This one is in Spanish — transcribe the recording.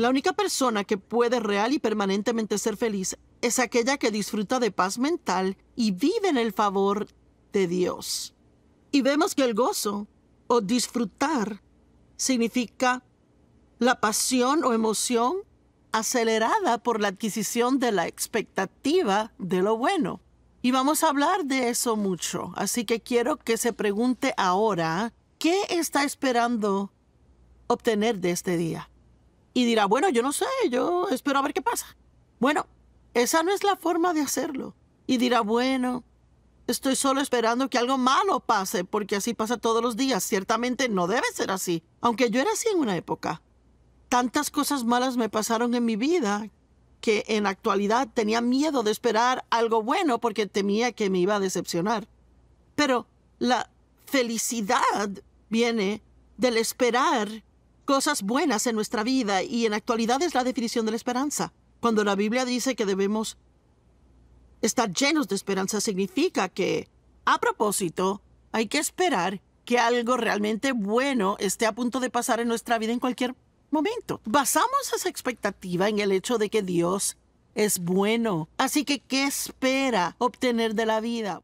La única persona que puede real y permanentemente ser feliz es aquella que disfruta de paz mental y vive en el favor de Dios. Y vemos que el gozo o disfrutar significa la pasión o emoción acelerada por la adquisición de la expectativa de lo bueno. Y vamos a hablar de eso mucho, así que quiero que se pregunte ahora, ¿qué está esperando obtener de este día? y dirá, bueno, yo no sé, yo espero a ver qué pasa. Bueno, esa no es la forma de hacerlo. Y dirá, bueno, estoy solo esperando que algo malo pase, porque así pasa todos los días. Ciertamente no debe ser así, aunque yo era así en una época. Tantas cosas malas me pasaron en mi vida que en actualidad tenía miedo de esperar algo bueno porque temía que me iba a decepcionar. Pero la felicidad viene del esperar cosas buenas en nuestra vida y en actualidad es la definición de la esperanza. Cuando la Biblia dice que debemos estar llenos de esperanza, significa que, a propósito, hay que esperar que algo realmente bueno esté a punto de pasar en nuestra vida en cualquier momento. Basamos esa expectativa en el hecho de que Dios es bueno. Así que, ¿qué espera obtener de la vida?